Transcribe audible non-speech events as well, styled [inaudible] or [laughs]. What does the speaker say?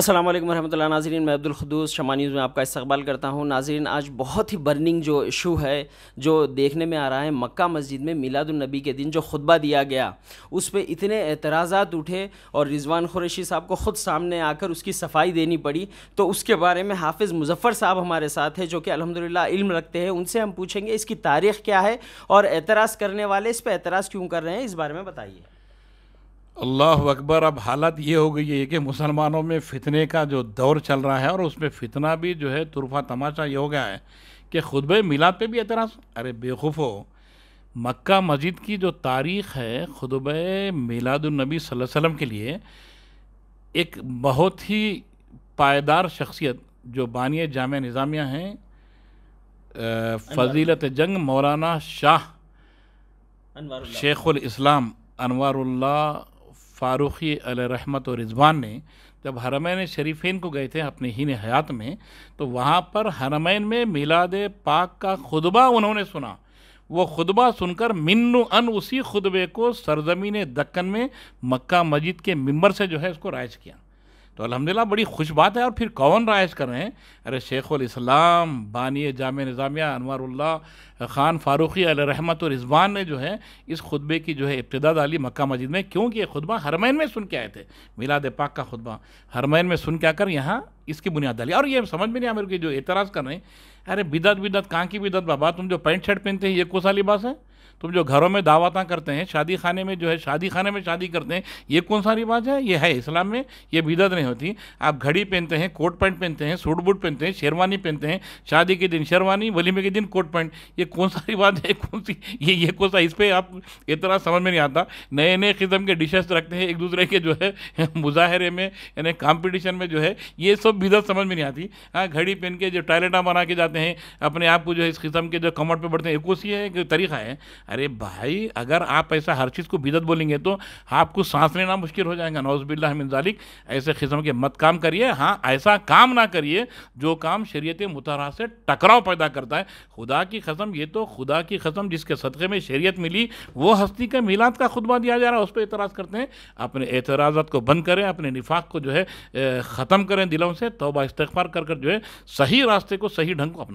असलम वरम नाजरन मैं अब्दुलखदूस खदूस शमा न्यूज़ में आपका इस्तबाल करता हूँ नाजरन आज बहुत ही बर्निंग जो इशू है जो देखने में आ रहा है मक्का मस्जिद में मिलादुलनबी के दिन जो खुतबा दिया गया उस पर इतने एतराज़ा उठे और रिजवान खुरशी साहब को ख़ुद सामने आकर उसकी सफाई देनी पड़ी तो उसके बारे में हाफिज़ मुजफ़र साहब हमारे साथ हैं जो कि अलहमदिल्ला इल्म रखते हैं उनसे हम पूछेंगे इसकी तारीख़ क्या है और एतराज़ करने वाले इस पर एतराज़ क्यों कर रहे हैं इस बारे में बताइए अल्लाह अकबर अब हालत ये हो गई है कि मुसलमानों में फितने का जो दौर चल रहा है और उसमें फितना भी जो है तुरफा तमाशा ये हो गया है कि खुतब मिलाद पे भी एतराज़ अरे बेवकूफ़ो मक्का मस्जिद की जो तारीख़ है खुतब मिलादुलनबी वसल्लम के लिए एक बहुत ही पायदार शख्सियत जो बानिय जाम निज़ामिया हैं फजीलत जंग मौलाना शाह शेखुल इस्लाम अनवारुल्ला फ़ारूक़ी रहमत और रिजवान ने जब हरमैन शरीफेन को गए थे अपने ही हयात में तो वहाँ पर हरमैन में मिलाद पाक का खुतबा उन्होंने सुना वो खुतबा सुनकर मिन्नु अन उसी खुतबे को सरजमीन दक्कन में मक्का मस्जिद के मंबर से जो है उसको राइज किया तो अलहमदिल्ला बड़ी खुश बात है और फिर कौन राइज कर रहे हैं अरे उम बानी जाम निज़ामिया अनवारुल्ला ख़ान फ़ारूक़ी रहमत और रिजवान ने जो है इस खुतबे की जो है इब्तदा डाली मक्का मस्जिद में क्योंकि ये खुतबा हरमैन में सुन के आए थे मिलाद पाक का खुतबा हरमैन में सुन के आकर यहाँ इसकी बुनियाद डाली और ये समझ में नहीं आमिर जो एतराज़ कर रहे हैं अरे बिदत बिदत कहाँ की बिदत बाबा तुम जो पैंट शर्ट पहनते हैं ये कोसा लिबास है तुम जो घरों में दावत करते हैं शादी खाने में जो है शादी खाने में शादी करते हैं ये कौन सा रिवाज है ये है इस्लाम में ये बिदत नहीं होती आप घड़ी पहनते हैं कोट पैंट पहनते हैं सूट बूट पहनते हैं शेरवानी पहनते हैं शादी के दिन शेरवानी वलीमे के दिन कोट पैंट ये कौन सा रिवाज [laughs] है कौन सी ये ये कौन सा इस पर आप इतना समझ में नहीं आता नए नए किस्म के डिशेज रखते हैं एक दूसरे के जो है मुजाहरे में यानी कॉम्पिटिशन में जो है ये सब बिदत समझ में नहीं आती हाँ घड़ी पहन के जो टॉयलेटा बना के जाते हैं अपने आप को जो है इस किस्म के जो कमर पर बढ़ते हैं एक उसी है तरीका है अरे भाई अगर आप ऐसा हर चीज़ को बिदत बोलेंगे तो आपको सांस लेना मुश्किल हो जाएगा नौजबिल्ला मिनजालिक ऐसे किस्म के मत काम करिए हाँ ऐसा काम ना करिए जो काम शरीत मुतरा से टकराव पैदा करता है खुदा की कसम ये तो खुदा की कसम जिसके सदक़े में शरीत मिली वो हस्ती के मिलाद का खुतबा दिया जा रहा है उस पर एतराज़ करते हैं अपने एतराज को बंद करें अपने निफाक को जो है ख़त्म करें दिलों से तोबा इस्तफार कर कर जो है सही रास्ते को सही ढंग को अपना